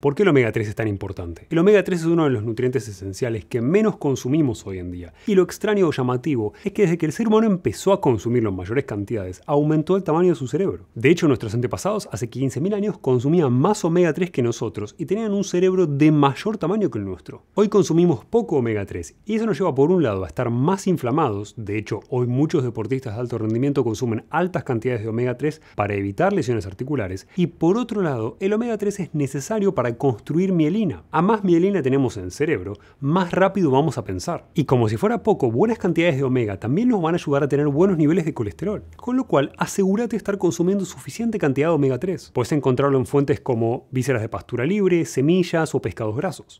¿Por qué el omega 3 es tan importante? El omega 3 es uno de los nutrientes esenciales que menos consumimos hoy en día. Y lo extraño o llamativo es que desde que el ser humano empezó a consumirlo en mayores cantidades, aumentó el tamaño de su cerebro. De hecho, nuestros antepasados hace 15.000 años consumían más omega 3 que nosotros y tenían un cerebro de mayor tamaño que el nuestro. Hoy consumimos poco omega 3 y eso nos lleva por un lado a estar más inflamados. De hecho, hoy muchos deportistas de alto rendimiento consumen altas cantidades de omega 3 para evitar lesiones articulares. Y por otro lado, el omega 3 es necesario para construir mielina. A más mielina tenemos en el cerebro, más rápido vamos a pensar. Y como si fuera poco, buenas cantidades de omega también nos van a ayudar a tener buenos niveles de colesterol. Con lo cual, asegúrate de estar consumiendo suficiente cantidad de omega 3. Puedes encontrarlo en fuentes como vísceras de pastura libre, semillas o pescados grasos.